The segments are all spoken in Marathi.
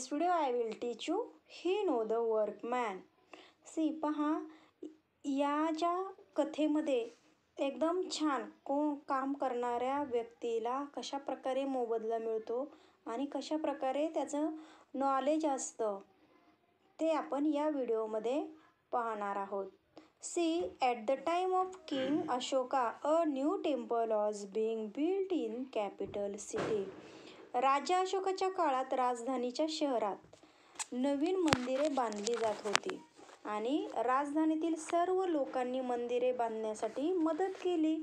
Video video will will teach you he know the see पहा या ज्या कथेमध्ये एकदम छान को काम करणाऱ्या व्यक्तीला कशा प्रकारे मोबदला मिळतो आणि कशा प्रकारे त्याचं नॉलेज असतं ते आपण या व्हिडिओमध्ये पाहणार आहोत see at the time of king Ashoka a new temple was being built in capital city राजा अशोकाच्या काळात राजधानीच्या शहरात नवीन मंदिरे बांधली जात होती आणि राजधानीतील सर्व लोकांनी मंदिरे बांधण्यासाठी मदत केली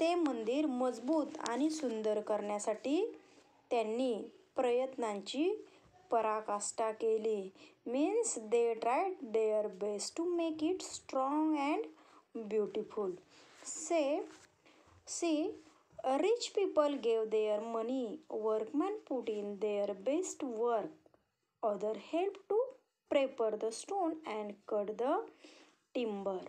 ते मंदिर मजबूत आणि सुंदर करण्यासाठी त्यांनी प्रयत्नांची पराकाष्ठा केली means they try their best to make it strong and beautiful so see rich people gave their money workman put in their best work other help to prepare the stone and cut the timber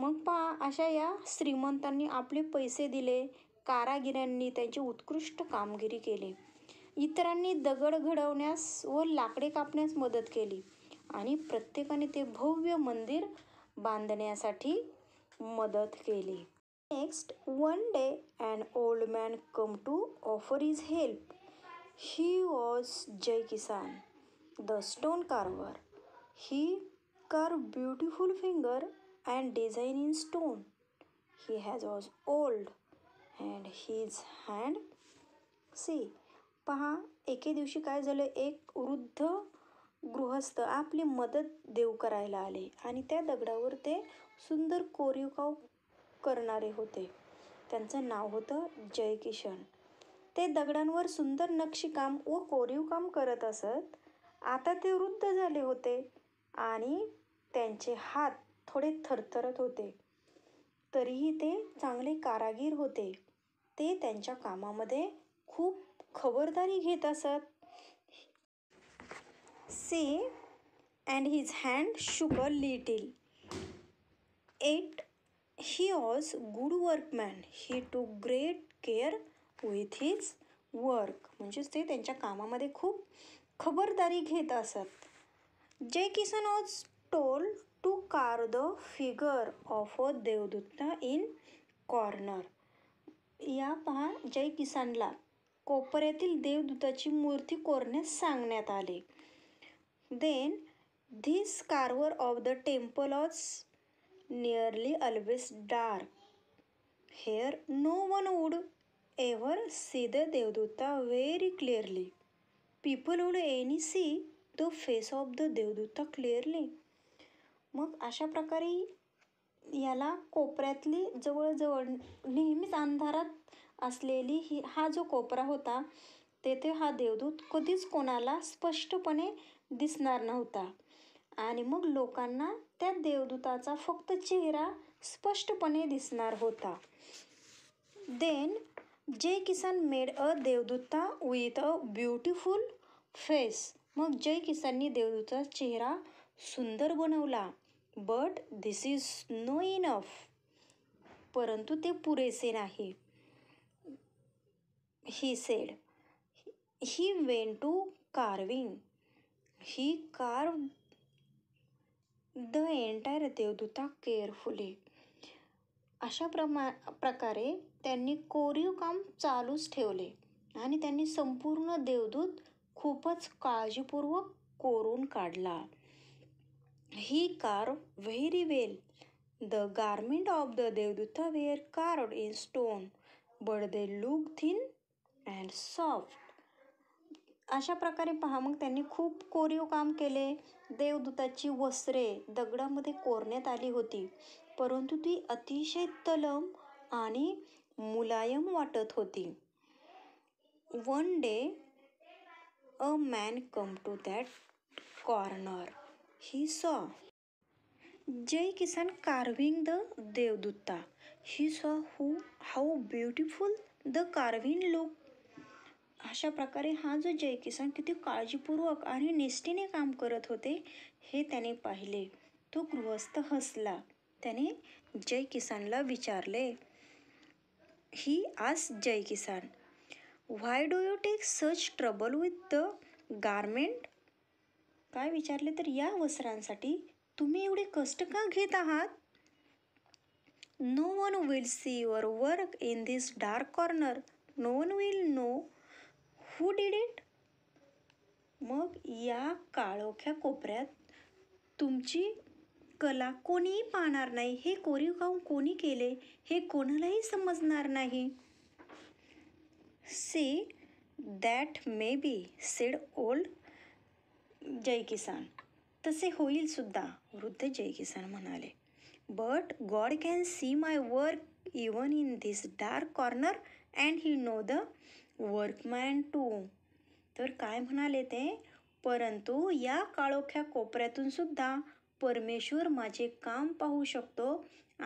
मग पा अशा या श्रीमंतांनी आपले पैसे दिले कारागिरांनी त्यांची उत्कृष्ट कामगिरी केली इतरांनी दगड घडवण्यास व लाकडे कापण्यास मदत केली आणि प्रत्येकाने ते भव्य मंदिर बांधण्यासाठी मदत केली next one day and old man come to offer his help he was Jay Kisan the stone carver he carved beautiful figure and design in stone he has was old and his hand see पहा एके दिवशी काय झालं एक वृद्ध गृहस्थ आपली मदत देऊ करायला आले आणि त्या दगडावर ते सुंदर कोरीवकाव करणारे होते त्यांचं नाव होतं जयकिशन ते दगडांवर सुंदर नक्षीकाम व कोरीव काम करत असत आता ते वृद्ध झाले होते आणि त्यांचे हात थोडे थरथरत होते तरीही ते चांगले कारागीर होते ते त्यांच्या कामामध्ये खूप खबरदारी घेत असत see and his hand shook little at he was good workman he took great care with his work म्हणजेच ते त्यांच्या कामामध्ये खूप खबरदारी घेत असत Jay Kisan was told to carve the figure of a देवदूता इन कॉर्नर या पहा जय किसानला कोपऱ्यातील देवदूताची मूर्ती कोरण्यास सांगण्यात आले then this carver of the temple was nearly always dark. Here no one would ever see the देवदूता very clearly people would only see the face of the देवदूता क्लिअरली मग अशा प्रकारे याला कोपऱ्यातली जवळजवळ नेहमीच अंधारात असलेली ही हा जो कोपरा होता तेथे हा देवदूत कधीच कोणाला स्पष्टपणे दिसणार नव्हता आणि मग लोकांना त्या देवदूताचा फक्त चेहरा स्पष्टपणे दिसणार होता then Jay Kisan made a देवदूता विथ अ ब्युटिफुल फेस मग जय किसाननी देवदूतचा चेहरा सुंदर बनवला but this is no enough परंतु ते पुरेसे नाही he said he went to carving he carve the entire देवदूता केअरफुली अशा प्रमा प्रकारे त्यांनी कोरीव काम चालूच ठेवले आणि त्यांनी संपूर्ण देवदूत खूपच काळजीपूर्वक कोरून काढला he carved very well the garment of the देवदूता were carved in stone but they look thin and soft अशा प्रकारे पहा मग त्यांनी खूप कोरीव काम केले देवदूताची वस्त्रे दगडामध्ये कोरण्यात आली होती परंतु ती अतिशय तलम आणि मुलायम वाटत होती one day a man come to that corner he saw Jay Kisan carving the देवदूता he saw who how beautiful the carving look अशा प्रकारे हा जो जय किसान किती काळजीपूर्वक आणि निष्ठेने काम करत होते हे त्याने पाहिले तो गृहस्थ हसला त्याने जय किसानला विचारले ही आज Jay Kisan why do you take such trouble with the garment काय विचारले तर या वस्त्रांसाठी तुम्ही एवढे कष्ट का घेत आहात no one will see your work in this dark corner no one will know who did it मग या काळोख्या कोपऱ्यात तुमची कला कोणीही पाहणार नाही हे कोरीव काम कोणी केले हे कोणालाही समजणार नाही see that may be said old Jai Kisan तसे होईल सुद्धा वृद्ध जय किसान म्हणाले but God can see my work even in this dark corner and he know the workman too तर काय म्हणाले ते परंतु या काळोख्या कोपऱ्यातून सुद्धा परमेश्वर माझे काम पाहू शकतो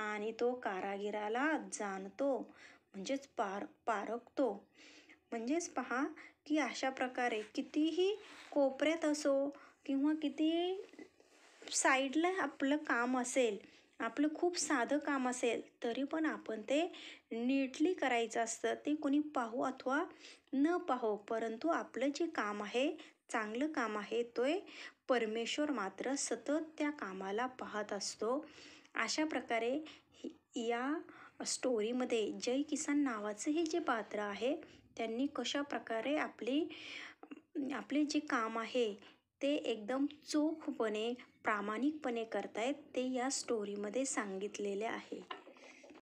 आणि तो कारागिराला जाणतो म्हणजेच पार पारखतो म्हणजेच पहा की अशा प्रकारे कितीही कोपऱ्यात असो किंवा किती साईडला आपलं काम असेल आपलं खूप साधं काम असेल तरी पण आपण ते नीटली करायचं असतं ते कोणी पाहू अथवा न पाहू, परंतु आपलं जे काम आहे चांगलं काम आहे तो परमेश्वर मात्र सतत त्या कामाला पाहत असतो अशा प्रकारे या स्टोरीमध्ये जय किसान नावाचं हे जे पात्र आहे त्यांनी कशा प्रकारे आपली आपले जे काम आहे ते एकदम चोखपणे प्रामाणिकपणे करतायत ते या स्टोरीमध्ये सांगितलेले आहे